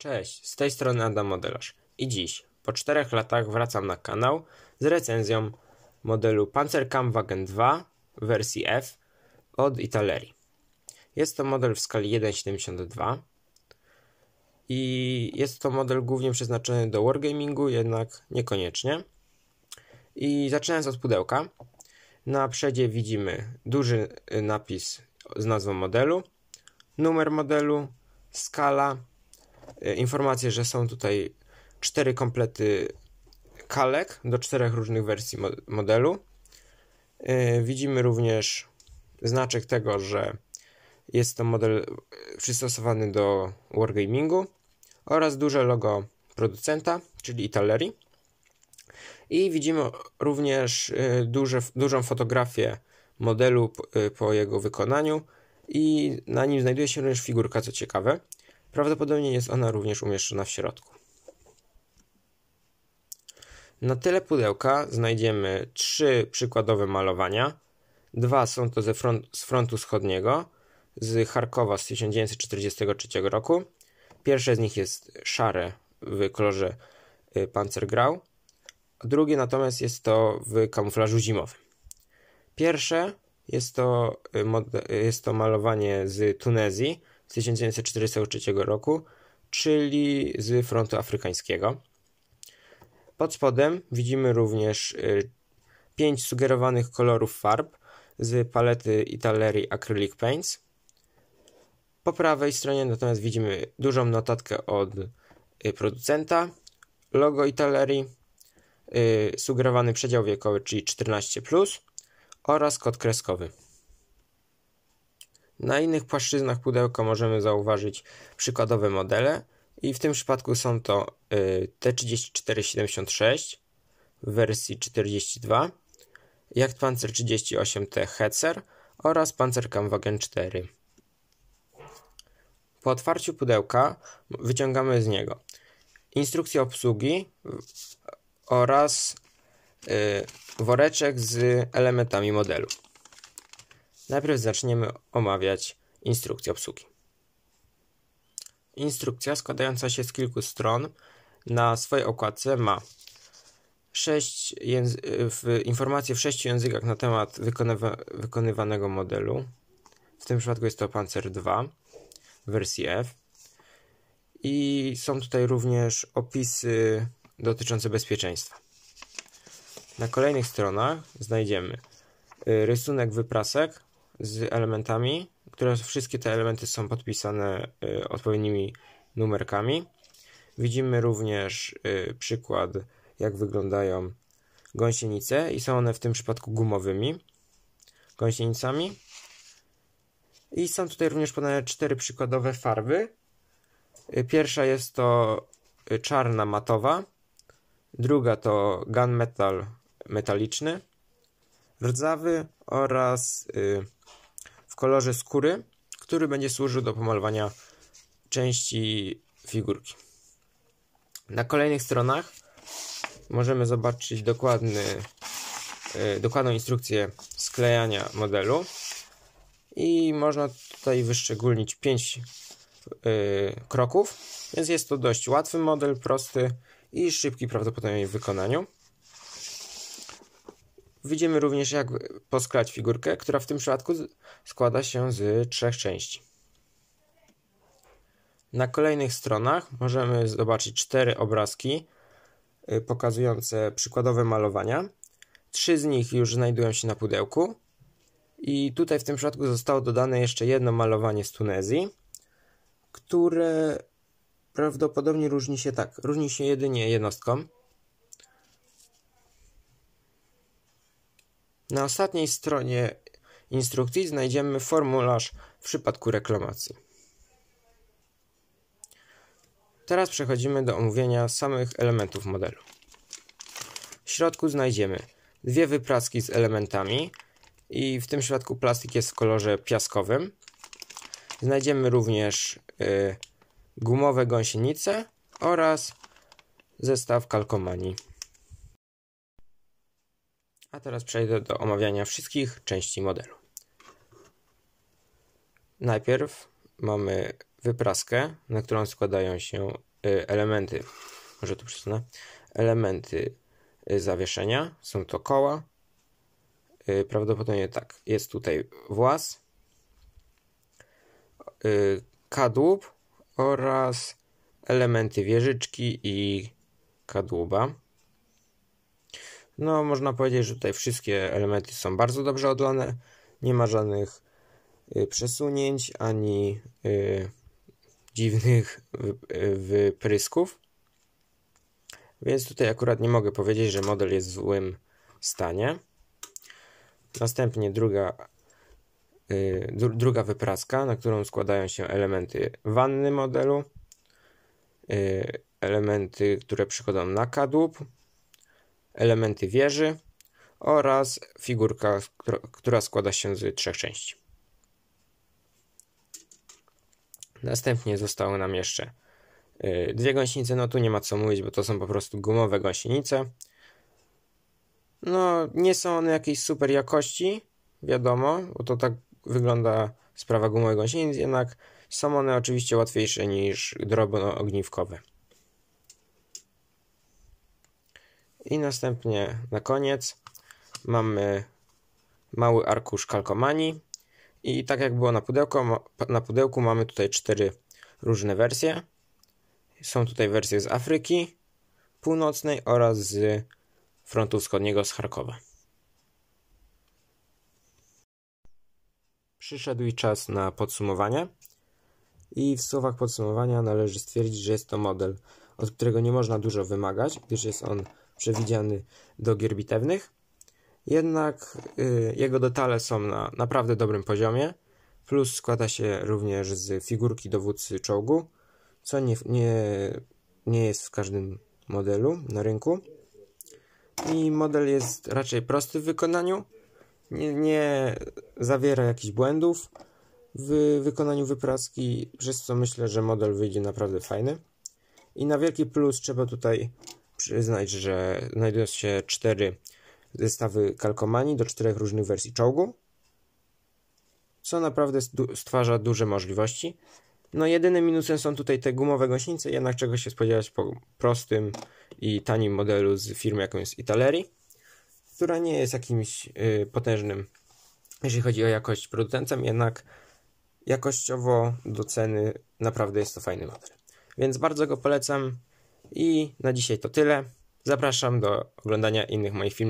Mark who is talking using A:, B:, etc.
A: Cześć, z tej strony Adam Modelarz i dziś, po czterech latach wracam na kanał z recenzją modelu Panzerkam Wagen 2 wersji F od Italeri. Jest to model w skali 1.72 i jest to model głównie przeznaczony do wargamingu, jednak niekoniecznie. I zaczynając od pudełka, na przedzie widzimy duży y, napis z nazwą modelu, numer modelu, skala E, informację, że są tutaj cztery komplety kalek do czterech różnych wersji modelu. E, widzimy również znaczek tego, że jest to model e, przystosowany do wargamingu oraz duże logo producenta, czyli Italeri. I widzimy również duże, dużą fotografię modelu po jego wykonaniu i na nim znajduje się również figurka, co ciekawe. Prawdopodobnie jest ona również umieszczona w środku. Na tyle pudełka znajdziemy trzy przykładowe malowania. Dwa są to ze front, z frontu wschodniego, z Charkowa z 1943 roku. Pierwsze z nich jest szare w kolorze y, Panzergrau, a drugie natomiast jest to w kamuflażu zimowym. Pierwsze jest to, y, y, jest to malowanie z Tunezji z 1943 roku, czyli z frontu afrykańskiego. Pod spodem widzimy również y, pięć sugerowanych kolorów farb z palety Italerii Acrylic Paints. Po prawej stronie natomiast widzimy dużą notatkę od y, producenta, logo Italerii, y, sugerowany przedział wiekowy, czyli 14+, oraz kod kreskowy. Na innych płaszczyznach pudełka możemy zauważyć przykładowe modele i w tym przypadku są to y, T3476 w wersji 42, Jagdpanzer 38T Hetzer oraz Panzerkampfwagen 4. Po otwarciu pudełka wyciągamy z niego instrukcję obsługi oraz y, woreczek z elementami modelu. Najpierw zaczniemy omawiać instrukcję obsługi. Instrukcja składająca się z kilku stron na swojej okładce ma sześć informacje w sześciu językach na temat wykonywa wykonywanego modelu. W tym przypadku jest to Panzer II wersji F. I są tutaj również opisy dotyczące bezpieczeństwa. Na kolejnych stronach znajdziemy y, rysunek wyprasek z elementami, które wszystkie te elementy są podpisane y, odpowiednimi numerkami. Widzimy również y, przykład, jak wyglądają gąsienice i są one w tym przypadku gumowymi gąsienicami. I są tutaj również podane cztery przykładowe farby. Y, pierwsza jest to czarna matowa, druga to gunmetal metaliczny, rdzawy oraz kolorze skóry, który będzie służył do pomalowania części figurki. Na kolejnych stronach możemy zobaczyć dokładny, e, dokładną instrukcję sklejania modelu i można tutaj wyszczególnić 5 e, kroków, więc jest to dość łatwy model, prosty i szybki prawdopodobnie w wykonaniu. Widzimy również, jak posklać figurkę, która w tym przypadku składa się z trzech części. Na kolejnych stronach możemy zobaczyć cztery obrazki y, pokazujące przykładowe malowania. Trzy z nich już znajdują się na pudełku. I tutaj w tym przypadku zostało dodane jeszcze jedno malowanie z Tunezji, które prawdopodobnie różni się tak, różni się jedynie jednostką. Na ostatniej stronie instrukcji znajdziemy formularz w przypadku reklamacji. Teraz przechodzimy do omówienia samych elementów modelu. W środku znajdziemy dwie wypraski z elementami i w tym przypadku plastik jest w kolorze piaskowym. Znajdziemy również y, gumowe gąsienice oraz zestaw kalkomanii. A teraz przejdę do omawiania wszystkich części modelu. Najpierw mamy wypraskę, na którą składają się y, elementy, może tu przesunę, elementy y, zawieszenia, są to koła, y, prawdopodobnie tak, jest tutaj włas, kadłub oraz elementy wieżyczki i kadłuba. No, można powiedzieć, że tutaj wszystkie elementy są bardzo dobrze odlane. Nie ma żadnych y, przesunięć ani y, dziwnych y, wyprysków. Więc tutaj akurat nie mogę powiedzieć, że model jest w złym stanie. Następnie druga, y, druga wypraska, na którą składają się elementy wanny modelu, y, elementy, które przychodzą na kadłub, elementy wieży oraz figurka, która składa się z trzech części. Następnie zostały nam jeszcze y, dwie gąsienice. No tu nie ma co mówić, bo to są po prostu gumowe gąsienice. No nie są one jakiejś super jakości, wiadomo, bo to tak wygląda sprawa gumowych gąsienic, jednak są one oczywiście łatwiejsze niż drobno ogniwkowe. I następnie na koniec mamy mały arkusz kalkomanii. I tak jak było na pudełku, na pudełku mamy tutaj cztery różne wersje. Są tutaj wersje z Afryki Północnej oraz z frontu wschodniego z Charkowa. Przyszedł i czas na podsumowanie. I w słowach podsumowania należy stwierdzić, że jest to model, od którego nie można dużo wymagać, gdyż jest on przewidziany do gier bitewnych. Jednak y, jego detale są na naprawdę dobrym poziomie, plus składa się również z figurki dowódcy czołgu, co nie, nie, nie jest w każdym modelu na rynku. I model jest raczej prosty w wykonaniu, nie, nie zawiera jakichś błędów w wykonaniu wypraski, przez co myślę, że model wyjdzie naprawdę fajny. I na wielki plus trzeba tutaj przyznać, że znajdują się cztery zestawy kalkomanii do czterech różnych wersji czołgu, co naprawdę stwarza duże możliwości. No jedynym minusem są tutaj te gumowe gąsienice, jednak czego się spodziewać po prostym i tanim modelu z firmy jaką jest Italeri, która nie jest jakimś y, potężnym, jeżeli chodzi o jakość producentem, jednak jakościowo do ceny naprawdę jest to fajny model. Więc bardzo go polecam. I na dzisiaj to tyle. Zapraszam do oglądania innych moich filmików.